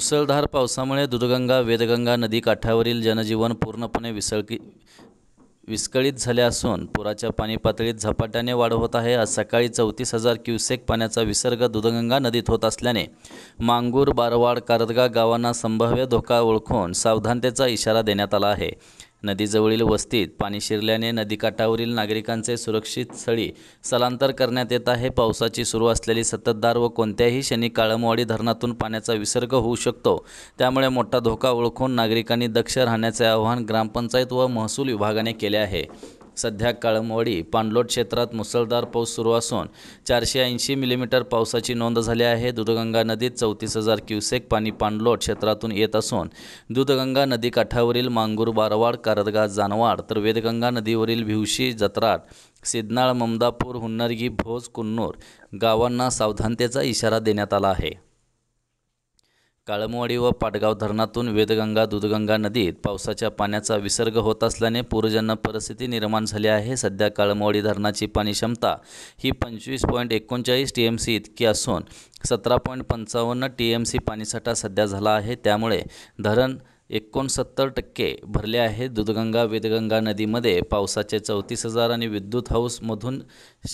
मुसळधार पावसामुळे दुर्गंगा वेदगंगा नदीकाठावरील जनजीवन पूर्णपणे विसळकी विस्कळीत झाले असून पुराच्या पाणी पातळीत झपाट्याने वाढ होत आहे आज सकाळी चौतीस हजार क्युसेक पाण्याचा विसर्ग दुधगंगा नदीत होत असल्याने मांगूर बारवाड कारदगा गावांना संभाव्य धोका ओळखून सावधानतेचा इशारा देण्यात आला आहे नदीजवळील वस्तीत पाणी शिरल्याने नदीकाठावरील नागरिकांचे सुरक्षित स्थळी स्थलांतर करण्यात येत आहे पावसाची सुरू असलेली सततधार व कोणत्याही क्षणी काळमवाडी धरणातून पाण्याचा विसर्ग होऊ शकतो त्यामुळे मोठा धोका ओळखून नागरिकांनी दक्ष राहण्याचे आवाहन ग्रामपंचायत व महसूल विभागाने केले आहे सध्या काळमवाडी पाणलोट क्षेत्रात मुसळधार पाऊस सुरू असून चारशे ऐंशी मिलीमीटर पावसाची नोंद झाली आहे दूधगंगा नदीत चौतीस हजार क्युसेक पाणी पाणलोट क्षेत्रातून येत असून दूधगंगा नदी काठावरील मांगूर बारवाड करदगा जानवाड तर वेदगंगा नदीवरील भिवशी जत्राट सिद्नाळ ममदापूर हुन्नरगी भोज कुन्नूर गावांना सावधानतेचा इशारा देण्यात आला आहे काळमवाडी व पाटगाव धरणातून वेदगंगा दुधगंगा नदीत पावसाच्या पाण्याचा विसर्ग होत असल्याने पूरजन्य परिस्थिती निर्माण झाली आहे सध्या काळमवाडी धरणाची पाणी क्षमता ही पंचवीस पॉईंट एकोणचाळीस टी एम सी इतकी असून सतरा पॉईंट पंचावन्न टी एम सी पाणीसाठा सध्या झाला आहे त्यामुळे धरण एकोणसत्तर टक्के भरले आहे दुधगंगा वेदगंगा नदीमध्ये पावसाचे चौतीस हजार आणि विद्युत हाऊसमधून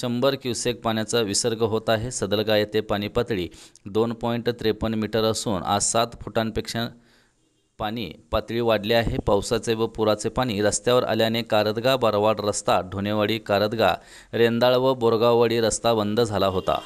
शंभर क्युसेक पाण्याचा विसर्ग होत आहे सदलगा येथे पाणी पातळी दोन पॉईंट त्रेपन्न मीटर असून आज सात फुटांपेक्षा पाणी पातळी वाढली आहे पावसाचे व पुराचे पाणी रस्त्यावर आल्याने कारदगा बारवाड रस्ता ढोणेवाडी कारदगा रेंदाळ व बोरगाववाडी रस्ता बंद झाला होता